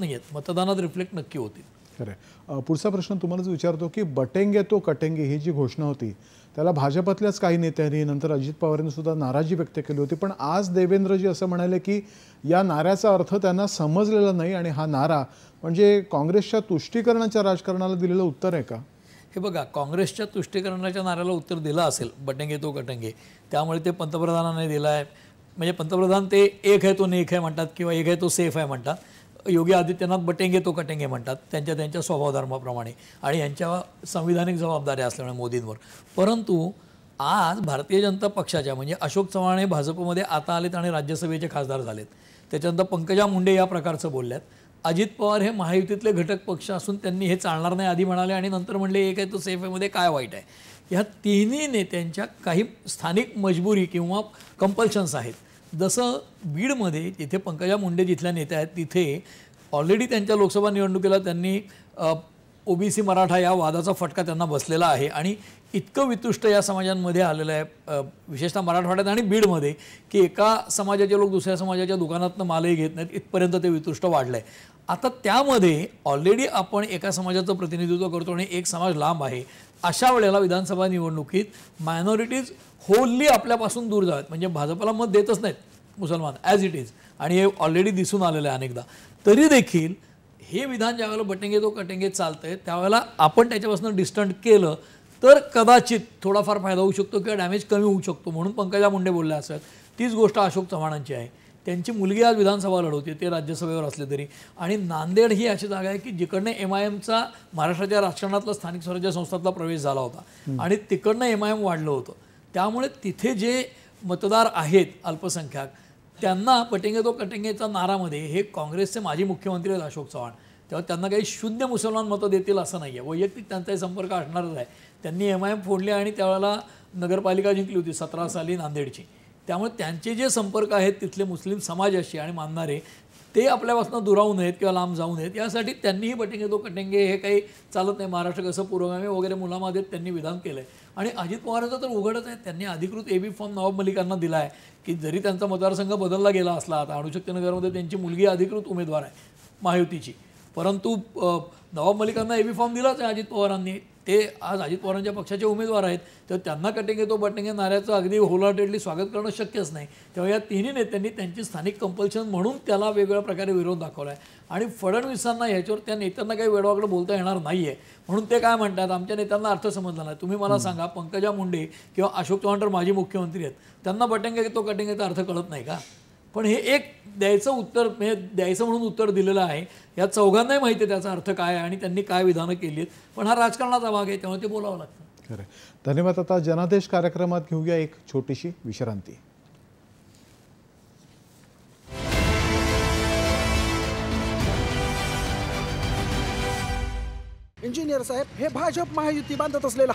नाही आहेत मतदानात रिफ्लेक्ट नक्की होतील खरं पुढचा प्रश्न तुम्हाला जो विचारतो की बटेंगे तो कटेंगे ही जी घोषणा होती त्याला भाजपातल्याच काही नेत्यांनी नंतर अजित पवारांनी सुद्धा नाराजी व्यक्त केली होती पण आज देवेंद्रजी असं म्हणाले की या नाऱ्याचा अर्थ त्यांना समजलेला नाही आणि हा नारा म्हणजे काँग्रेसच्या तुष्टीकरणाच्या राजकारणाला दिलेलं उत्तर आहे का हे बघा काँग्रेसच्या तुष्टीकरणाच्या नाऱ्याला उत्तर दिलं असेल बटेंगे तो कटेंगे त्यामुळे ते पंतप्रधानांनी दिलं आहे म्हणजे पंतप्रधान ते एक आहे तो नेक आहे म्हणतात किंवा एक आहे तो सेफ आहे म्हणतात योगी आदित्यनाथ बटेंगे तो कटेंगे म्हणतात त्यांच्या त्यांच्या स्वभावधर्माप्रमाणे आणि यांच्या संविधानिक जबाबदाऱ्या असल्यामुळे मोदींवर परंतु आज भारतीय जनता पक्षाच्या म्हणजे अशोक चव्हाण हे भाजपमध्ये आता आलेत आणि राज्यसभेचे खासदार झालेत त्याच्यानंतर पंकजा मुंडे या प्रकारचं बोलल्यात अजित पवार हे महायुतीतले घटक पक्ष असून त्यांनी हे चालणार नाही आधी म्हणाले आणि नंतर म्हणले एक आहे तो सेफ सेफेमध्ये काय वाईट आहे ह्या तिन्ही नेत्यांच्या काही स्थानिक मजबुरी किंवा कंपल्शन्स आहेत जसं बीडमध्ये जिथे पंकजा मुंडे जिथल्या नेत्या आहेत तिथे ऑलरेडी त्यांच्या लोकसभा निवडणुकीला त्यांनी ओबीसी मराठा या वादाचा फटका त्यांना बसलेला आहे आणि इतकं वितुष्ट या समाजांमध्ये आलेलं आहे विशेषतः मराठवाड्यात आणि बीडमध्ये की एका समाजाचे लोक दुसऱ्या समाजाच्या दुकानातनं मालही घेत नाहीत इथपर्यंत ते वितुष्ट वाढलं आहे आता त्यामध्ये ऑलरेडी आपण एका समाजाचं प्रतिनिधित्व करतो आणि एक समाज लांब आहे अशा वेळेला विधानसभा निवडणुकीत मायनॉरिटीज होल्ली आपल्यापासून दूर जावेत म्हणजे भाजपला मत देतच नाहीत मुसलमान ॲज इट इज आणि हे ऑलरेडी दिसून आलेलं आहे अनेकदा तरी देखील हे विधान ज्यावेळेला बटेंगे तो कटेंगे चालतं त्यावेळेला आपण त्याच्यापासून डिस्टंट केलं तर कदाचित थोडाफार फायदा होऊ शकतो किंवा डॅमेज कमी होऊ शकतो म्हणून पंकजा मुंडे बोलल्या असतात तीच गोष्ट अशोक चव्हाणांची आहे त्यांची मुलगी आज विधानसभा लढवते ते राज्यसभेवर असले तरी आणि नांदेड ही अशी जागा आहे की जिकडनं एम आय एमचा महाराष्ट्राच्या राजकारणातला स्थानिक स्वराज्य संस्थातला प्रवेश झाला होता आणि तिकडनं एम आय एम वाढलं होतं त्यामुळे तिथे जे मतदार आहेत अल्पसंख्याक त्यांना पटेंगे तो कटेंगेच्या नारामध्ये हे काँग्रेसचे माजी मुख्यमंत्री आहेत अशोक चव्हाण तेव्हा त्यांना काही शून्य मुसलमान मतं देतील असं नाही आहे वैयक्तिक त्यांचाही संपर्क असणारच आहे त्यांनी एम आय एम फोडले आणि त्यावेळेला नगरपालिका जिंकली होती सतरा साली नांदेडची त्यामुळे त्यांचे जे संपर्क आहेत तिथले मुस्लिम समाजाशी आणि मानणारे ते आपल्यापासून दुरावू नयेत किंवा लांब जाऊ नयेत यासाठी त्यांनीही बटिंगे तो कटिंगे हे काही चालत नाही महाराष्ट्र कसं पुरोगामी वगैरे मुलामध्ये त्यांनी विधान केलं आहे आणि अजित पवारांचं तर उघडच आहे त्यांनी अधिकृत ए बी फॉर्म नवाब मलिकांना दिला आहे की जरी त्यांचा मतदारसंघ बदलला गेला असला आता अणुशक्तीनगरमध्ये त्यांची मुलगी अधिकृत उमेदवार आहे महायुतीची परंतु नवाब मलिकांना ए बी फॉर्म दिलाच आहे अजित पवारांनी ते आज अजित पवारांच्या पक्षाचे उमेदवार आहेत तर त्यांना कटेंगे तो बटेंगे नाऱ्याचं अगदी होलाटेडली स्वागत करणं शक्यच नाही तेव्हा या तिन्ही नेत्यांनी त्यांची स्थानिक कंपल्शन म्हणून त्याला वेगवेगळ्या प्रकारे विरोध दाखवला आहे आणि फडणवीसांना ह्याच्यावर त्या नेत्यांना काही वेडवाकडं बोलता येणार नाही आहे म्हणून ते काय म्हणतात आमच्या नेत्यांना अर्थ समजला नाही तुम्ही मला सांगा पंकजा मुंडे किंवा अशोक चव्हाण माजी मुख्यमंत्री आहेत त्यांना बटेंगे तो कटेंगे तर अर्थ कळत नाही का पण हे एक द्यायचं उत्तर म्हणजे द्यायचं म्हणून उत्तर दिलेलं आहे या चौघांनाही माहिती आहे त्याचा अर्थ काय आहे आणि त्यांनी काय विधानं केली आहेत पण हा राजकारणाचा भाग आहे त्यामुळे ते बोलावं लागतं खरं धन्यवाद आता जनादेश कार्यक्रमात घेऊया एक छोटीशी विश्रांती इंजिनियर साहेब हे भाजप महायुती बांधत असलेला